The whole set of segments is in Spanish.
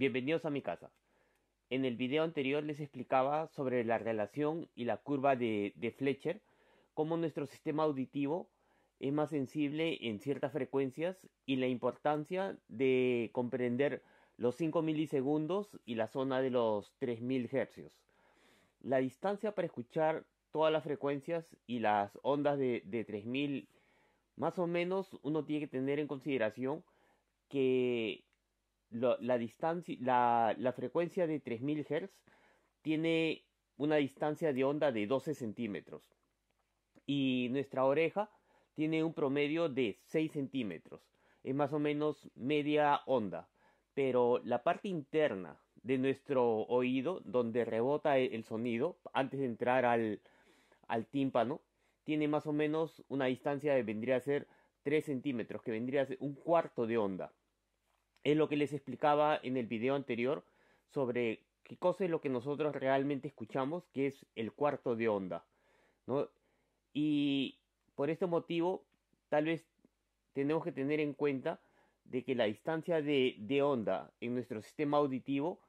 Bienvenidos a mi casa. En el video anterior les explicaba sobre la relación y la curva de, Fletcher, cómo nuestro sistema auditivo es más sensible en ciertas frecuencias y la importancia de comprender los 5 milisegundos y la zona de los 3000 hercios. La distancia para escuchar todas las frecuencias y las ondas de, de 3000, más o menos uno tiene que tener en consideración que la, frecuencia de 3000 Hz tiene una distancia de onda de 12 centímetros y nuestra oreja tiene un promedio de 6 centímetros. Es más o menos media onda. Pero la parte interna de nuestro oído, donde rebota e-, el sonido, antes de entrar al, tímpano, tiene más o menos una distancia que vendría a ser 3 centímetros, que vendría a ser un cuarto de onda es lo que les explicaba en el video anterior sobre qué cosa es lo que nosotros realmente escuchamos, que es el cuarto de onda, Y por este motivo, tal vez tenemos que tener en cuenta de que la distancia de, de onda en nuestro sistema auditivo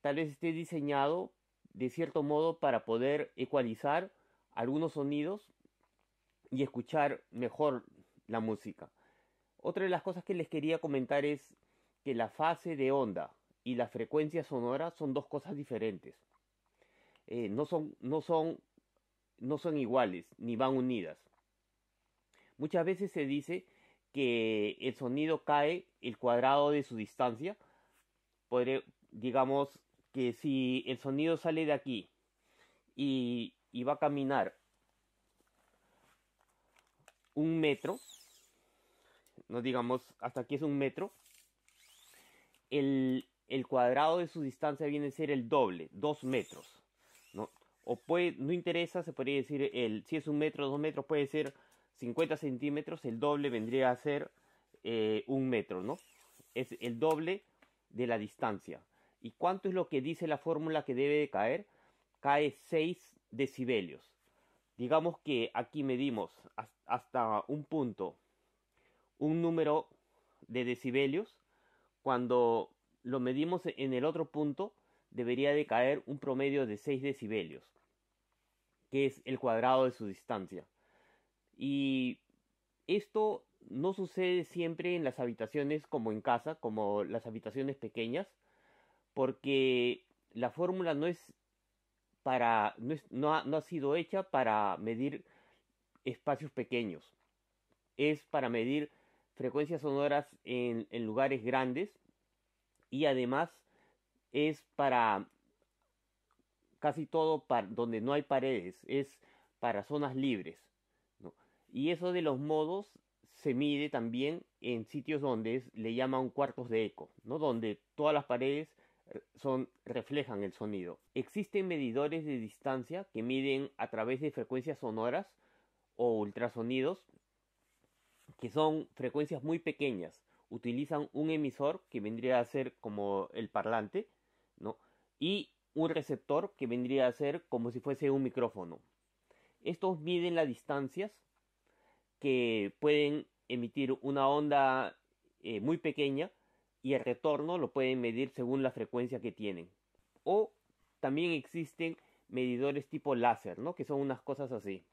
tal vez esté diseñado de cierto modo para poder ecualizar algunos sonidos y escuchar mejor la música. Otra de las cosas que les quería comentar es que la fase de onda y la frecuencia sonora son dos cosas diferentes. Eh, no, son, no, son, no son iguales ni van unidas. Muchas veces se dice que el sonido cae el cuadrado de su distancia. Podré, digamos que si el sonido sale de aquí y, y va a caminar un metro, no digamos hasta aquí es un metro, el, cuadrado de su distancia viene a ser el doble, 2 metros. ¿no? O puede, no interesa, se podría decir, el, si es un metro, dos metros, puede ser 50 centímetros, el doble vendría a ser eh, un metro, ¿no? Es el doble de la distancia. ¿Y cuánto es lo que dice la fórmula que debe de caer? Cae 6 decibelios. Digamos que aquí medimos hasta un punto, un número de decibelios cuando lo medimos en el otro punto, debería de caer un promedio de 6 decibelios, que es el cuadrado de su distancia. Y esto no sucede siempre en las habitaciones como en casa, como las habitaciones pequeñas, porque la fórmula no es para no ha sido hecha para medir espacios pequeños. Es para medir frecuencias sonoras en, lugares grandes y además es para casi todo donde no hay paredes, es para zonas libres. Y eso de los modos se mide también en sitios donde le llaman cuartos de eco, ¿no? donde todas las paredes eh, son, reflejan el sonido. Existen medidores de distancia que miden a través de frecuencias sonoras o ultrasonidos que son frecuencias muy pequeñas. Utilizan un emisor que vendría a ser como el parlante, ¿no? Y un receptor que vendría a ser como si fuese un micrófono. Estos miden las distancias que pueden emitir una onda eh, muy pequeña y el retorno lo pueden medir según la frecuencia que tienen. O también existen medidores tipo láser, ¿no? Que son unas cosas así.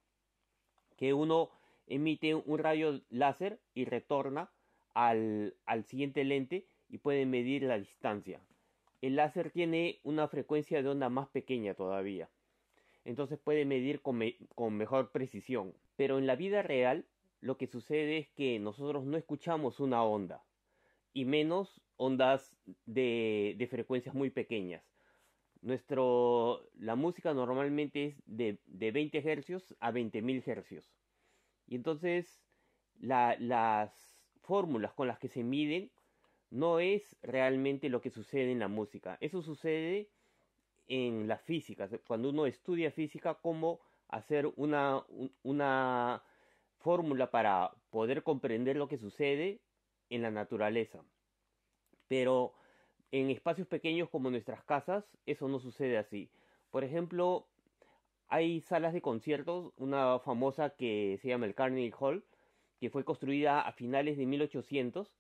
Que uno emite un rayo láser y retorna al, siguiente lente y puede medir la distancia. El láser tiene una frecuencia de onda más pequeña todavía, entonces puede medir con, mejor precisión. Pero en la vida real lo que sucede es que nosotros no escuchamos una onda, y menos ondas de, frecuencias muy pequeñas. Nuestro, la música normalmente es de, de 20 Hz a 20.000 Hz. Y entonces las fórmulas con las que se miden no es realmente lo que sucede en la música. Eso sucede en la física. Cuando uno estudia física, cómo hacer una, una fórmula para poder comprender lo que sucede en la naturaleza. Pero en espacios pequeños como nuestras casas, eso no sucede así. Por ejemplo, hay salas de conciertos, una famosa que se llama el Carnegie Hall, que fue construida a finales de 1800,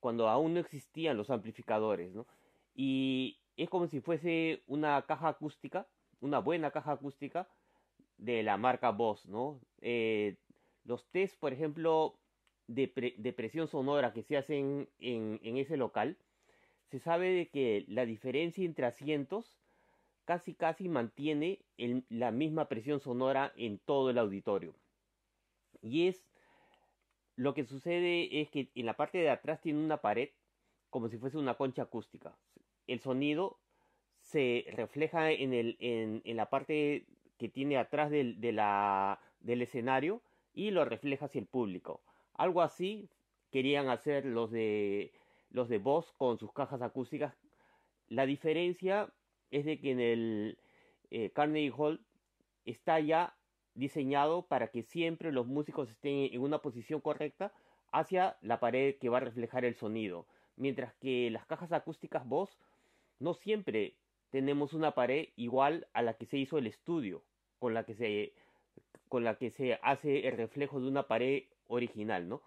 cuando aún no existían los amplificadores, ¿no? Y es como si fuese una caja acústica, una buena caja acústica de la marca Boss, ¿no? Eh, los test, por ejemplo, de, presión sonora que se hacen en, en ese local, se sabe de que la diferencia entre asientos casi casi mantiene la misma presión sonora en todo el auditorio. Y es lo que sucede es que en la parte de atrás tiene una pared como si fuese una concha acústica. El sonido se refleja en, la parte que tiene atrás del, del escenario y lo refleja hacia el público. Algo así querían hacer los de los de Voz con sus cajas acústicas. La diferencia es de que en el eh, Carnegie Hall está ya diseñado para que siempre los músicos estén en una posición correcta hacia la pared que va a reflejar el sonido. Mientras que las cajas acústicas voz no siempre tenemos una pared igual a la que se hizo el estudio, con la que se, con la que se hace el reflejo de una pared original, ¿no?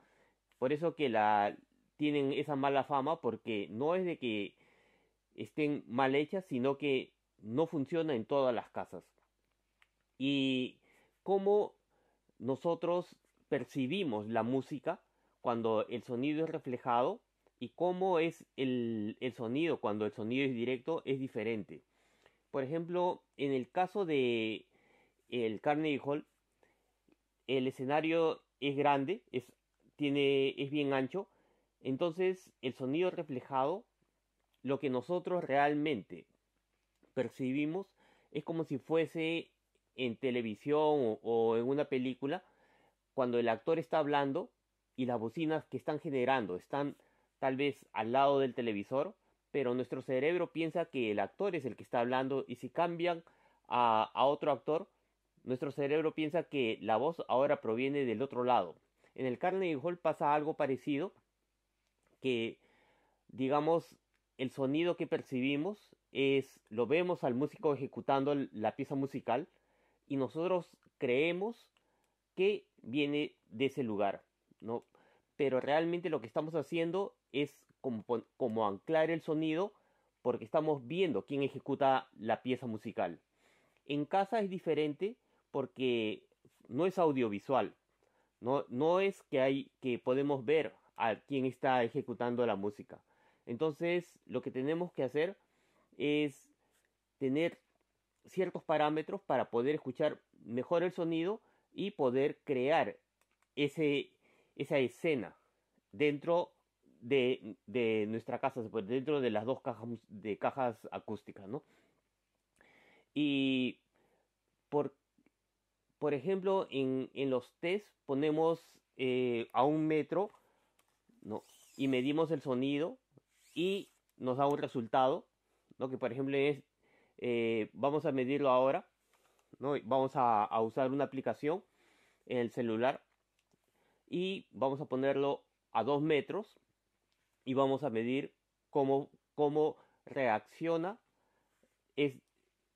Por eso que la tienen esa mala fama porque no es de que estén mal hechas, sino que no funciona en todas las casas. Y cómo nosotros percibimos la música cuando el sonido es reflejado y cómo es el, sonido cuando el sonido es directo es diferente. Por ejemplo, en el caso de el Carnegie Hall, el escenario es grande, es, tiene, es bien ancho, entonces el sonido reflejado lo que nosotros realmente percibimos es como si fuese en televisión o, en una película, cuando el actor está hablando y las bocinas que están generando están tal vez al lado del televisor, pero nuestro cerebro piensa que el actor es el que está hablando y si cambian a, a otro actor, nuestro cerebro piensa que la voz ahora proviene del otro lado. En el Carnegie Hall pasa algo parecido que, digamos, el sonido que percibimos es, lo vemos al músico ejecutando la pieza musical y nosotros creemos que viene de ese lugar, ¿no? Pero realmente lo que estamos haciendo es como, anclar el sonido porque estamos viendo quién ejecuta la pieza musical. En casa es diferente porque no es audiovisual, no, no es que, hay, que podemos ver a quién está ejecutando la música entonces, lo que tenemos que hacer es tener ciertos parámetros para poder escuchar mejor el sonido y poder crear esa escena dentro de, nuestra casa, dentro de las dos cajas, de cajas acústicas, ¿no? Y por, ejemplo, en, en los test ponemos eh, a un metro y medimos el sonido y nos da un resultado, ¿no? que por ejemplo es, eh, vamos a medirlo ahora, vamos a, usar una aplicación en el celular y vamos a ponerlo a 2 metros y vamos a medir cómo, cómo reacciona es,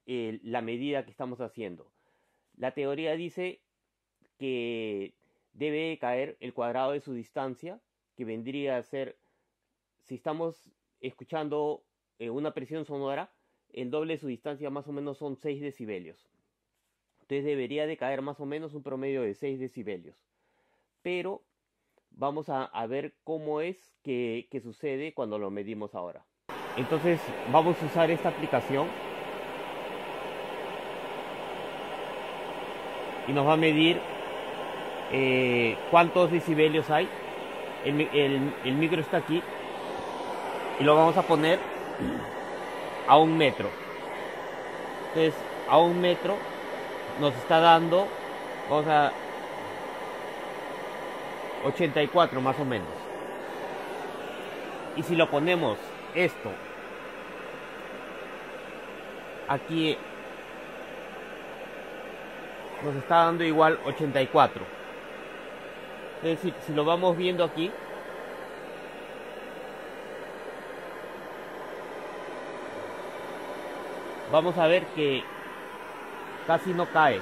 eh, la medida que estamos haciendo. La teoría dice que debe caer el cuadrado de su distancia, que vendría a ser si estamos escuchando eh, una presión sonora, el doble de su distancia más o menos son 6 decibelios. Entonces debería de caer más o menos un promedio de 6 decibelios. Pero vamos a, ver cómo es que, sucede cuando lo medimos ahora. Entonces vamos a usar esta aplicación y nos va a medir eh, cuántos decibelios hay. el, micro está aquí y lo vamos a poner a un metro. Entonces, a un metro nos está dando, vamos a 84 más o menos. Y si lo ponemos esto aquí nos está dando igual 84. Es decir, si lo vamos viendo aquí, vamos a ver que casi no cae.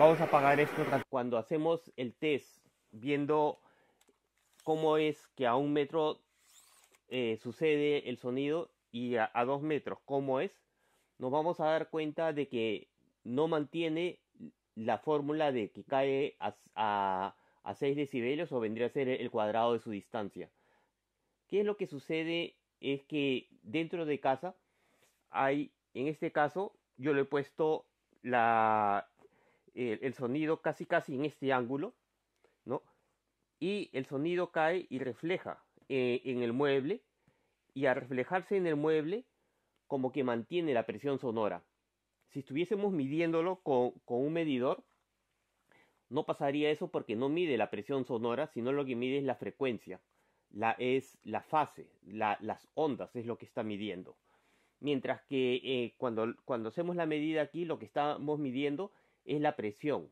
Vamos a apagar esto cuando hacemos el test viendo cómo es que a un metro eh, sucede el sonido y a, dos metros cómo es, nos vamos a dar cuenta de que no mantiene la fórmula de que cae a, a 6 decibelios o vendría a ser el cuadrado de su distancia. ¿Qué es lo que sucede? Es que dentro de casa hay en este caso, yo le he puesto el, sonido casi casi en este ángulo, ¿no? Y el sonido cae y refleja eh, en el mueble, y al reflejarse en el mueble, como que mantiene la presión sonora. Si estuviésemos midiéndolo con, un medidor, no pasaría eso porque no mide la presión sonora, sino lo que mide es la frecuencia, la, es la fase, las ondas es lo que está midiendo. Mientras que eh, cuando, cuando hacemos la medida aquí, lo que estamos midiendo es la presión,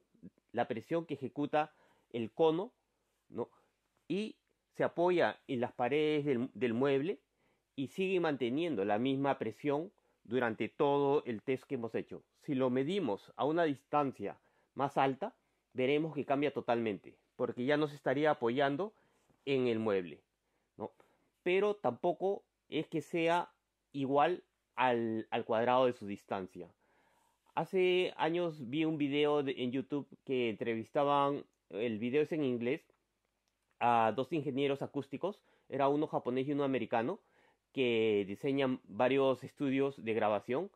la presión que ejecuta el cono, ¿no? Y se apoya en las paredes del, mueble y sigue manteniendo la misma presión durante todo el test que hemos hecho. Si lo medimos a una distancia más alta, veremos que cambia totalmente, porque ya no se estaría apoyando en el mueble, ¿no? Pero tampoco es que sea igual al, cuadrado de su distancia. Hace años vi un video en YouTube que entrevistaban, el video es en inglés, a dos ingenieros acústicos, era uno japonés y uno americano, que diseñan varios estudios de grabación.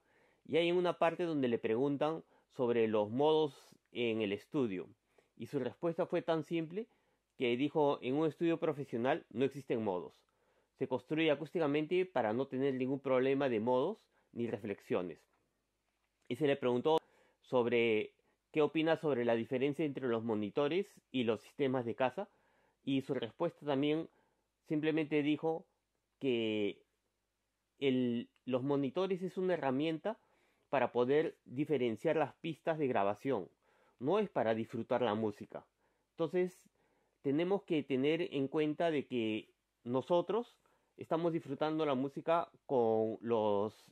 Y hay una parte donde le preguntan sobre los modos en el estudio. Y su respuesta fue tan simple que dijo, en un estudio profesional no existen modos se construye acústicamente para no tener ningún problema de modos ni reflexiones. Y se le preguntó sobre qué opina sobre la diferencia entre los monitores y los sistemas de casa y su respuesta también simplemente dijo que los monitores es una herramienta para poder diferenciar las pistas de grabación, no es para disfrutar la música. Entonces, tenemos que tener en cuenta de que nosotros estamos disfrutando la música con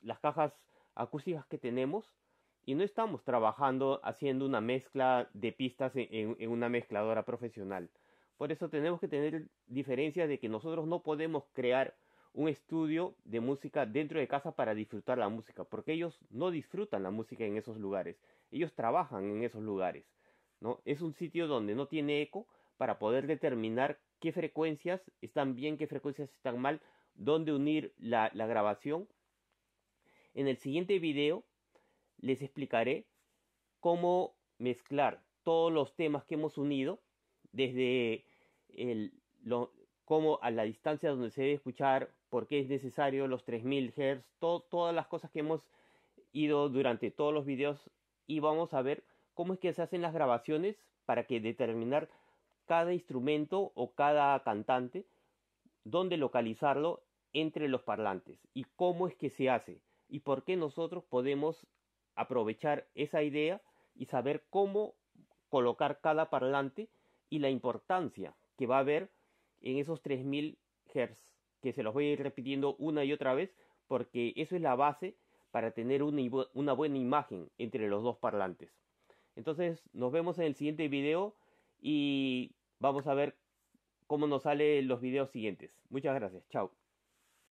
las cajas acústicas que tenemos y no estamos trabajando haciendo una mezcla de pistas en, una mezcladora profesional. Por eso tenemos que tener diferencias de que nosotros no podemos crear un estudio de música dentro de casa para disfrutar la música, porque ellos no disfrutan la música en esos lugares, ellos trabajan en esos lugares, ¿no? Es un sitio donde no tiene eco para poder determinar qué frecuencias están bien, qué frecuencias están mal, dónde unir la, grabación. En el siguiente video les explicaré cómo mezclar todos los temas que hemos unido desde cómo a la distancia donde se debe escuchar, por qué es necesario los 3000 Hz, todas las cosas que hemos ido durante todos los videos y vamos a ver cómo es que se hacen las grabaciones para que determinar cada instrumento o cada cantante dónde localizarlo entre los parlantes y cómo es que se hace y por qué nosotros podemos aprovechar esa idea y saber cómo colocar cada parlante y la importancia que va a haber en esos 3000 Hz, que se los voy a ir repitiendo una y otra vez porque eso es la base para tener una, una buena imagen entre los dos parlantes. Entonces nos vemos en el siguiente video y vamos a ver cómo nos salen los videos siguientes. Muchas gracias, chao.